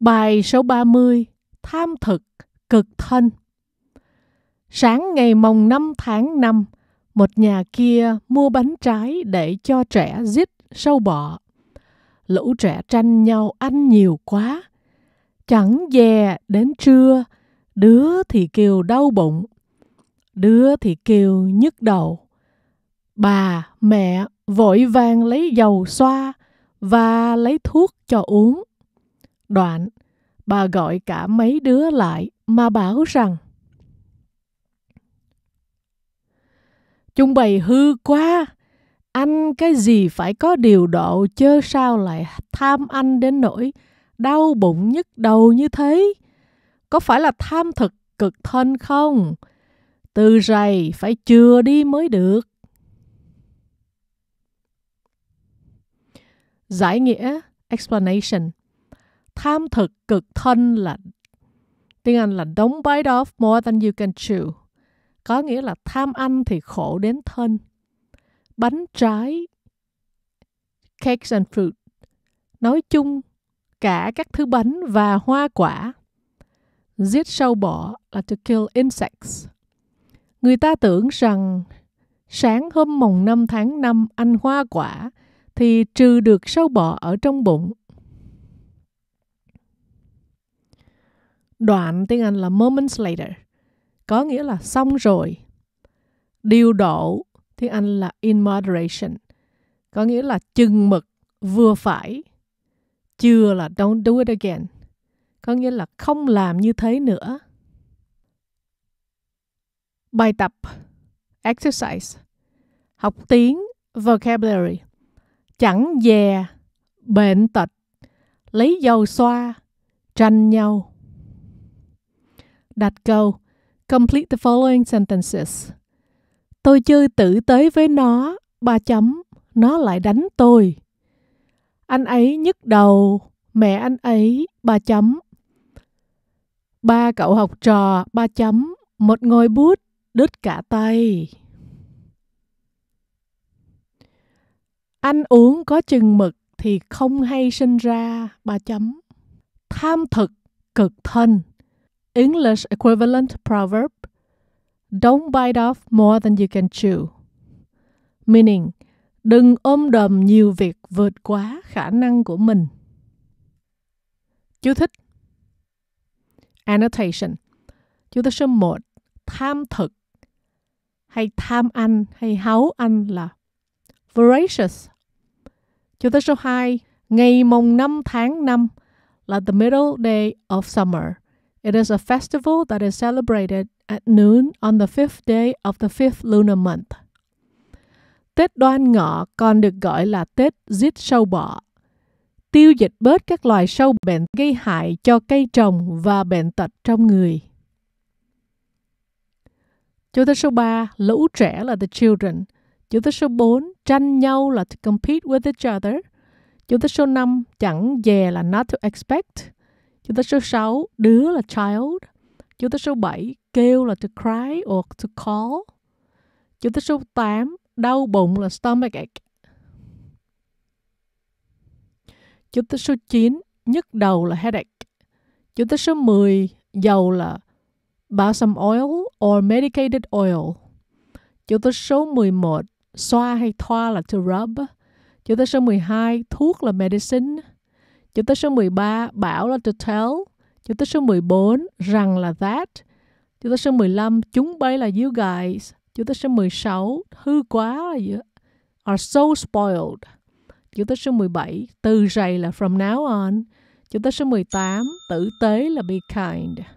Bài số 30 Tham thực, cực thân Sáng ngày mồng 5 tháng 5, một nhà kia mua bánh trái để cho trẻ giết sâu bọ. Lũ trẻ tranh nhau ăn nhiều quá. Chẳng dè đến trưa, đứa thì kêu đau bụng, đứa thì kêu nhức đầu. Bà, mẹ vội vàng lấy dầu xoa và lấy thuốc cho uống Đoạn, bà gọi cả mấy đứa lại mà bảo rằng Chúng bày hư quá, anh cái gì phải có điều độ chớ sao lại tham anh đến nỗi đau bụng nhức đầu như thế. Có phải là tham thực cực thân không? Từ rầy phải chừa đi mới được. Giải nghĩa, explanation tham thực cực thân là tiếng Anh là don't bite off more than you can chew. Có nghĩa là tham ăn thì khổ đến thân. Bánh trái, cakes and fruit, nói chung cả các thứ bánh và hoa quả. Giết sâu bọ là to kill insects. Người ta tưởng rằng sáng hôm mùng 5 tháng 5 ăn hoa quả thì trừ được sâu bọ ở trong bụng đoạn tiếng Anh là moments later, có nghĩa là xong rồi. Điều độ tiếng Anh là in moderation, có nghĩa là chừng mực, vừa phải. Chưa là don't do it again, có nghĩa là không làm như thế nữa. Bài tập Exercise Học tiếng Vocabulary Chẳng dè Bệnh tật Lấy dầu xoa Tranh nhau đặt câu Complete the following sentences. Tôi chơi tử tế với nó, ba chấm, nó lại đánh tôi. Anh ấy nhức đầu, mẹ anh ấy, ba chấm. Ba cậu học trò, ba chấm, một ngôi bút, đứt cả tay. Anh uống có chừng mực thì không hay sinh ra, ba chấm. Tham thực, cực thân. English equivalent proverb Don't bite off more than you can chew. Meaning, đừng ôm đầm nhiều việc vượt quá khả năng của mình. Chú thích Annotation Chú thích số 1 Tham thực hay tham ăn hay háu ăn là voracious. Chú thích số 2 Ngày mùng 5 tháng 5 là the middle day of summer – It is a festival that is celebrated at noon on the fifth day of the fifth lunar month. Tết đoan ngọ còn được gọi là Tết giết sâu bọ. Tiêu diệt bớt các loài sâu bệnh gây hại cho cây trồng và bệnh tật trong người. Chủ tích số 3, lũ trẻ là the children. Chủ tích số 4, tranh nhau là to compete with each other. Chủ tích số 5, chẳng dè là not to expect. Chúng ta số 6, đứa là child. Chúng ta số 7, kêu là to cry or to call. Chúng ta số 8, đau bụng là stomach ache. Chúng ta số 9, nhức đầu là headache. Chúng ta số 10, dầu là balsam oil or medicated oil. Chúng ta số 11, xoa hay thoa là to rub. Chúng ta số 12, thuốc là medicine. Chủ tịch số 13 bảo là to tell. Chủ tịch số 14 rằng là that. Chủ tịch số 15 chúng bay là you guys. Chủ tịch số 16 hư quá là gì? Are so spoiled. Chủ tịch số 17 từ rầy là from now on. Chủ tịch số 18 tử tế là be kind.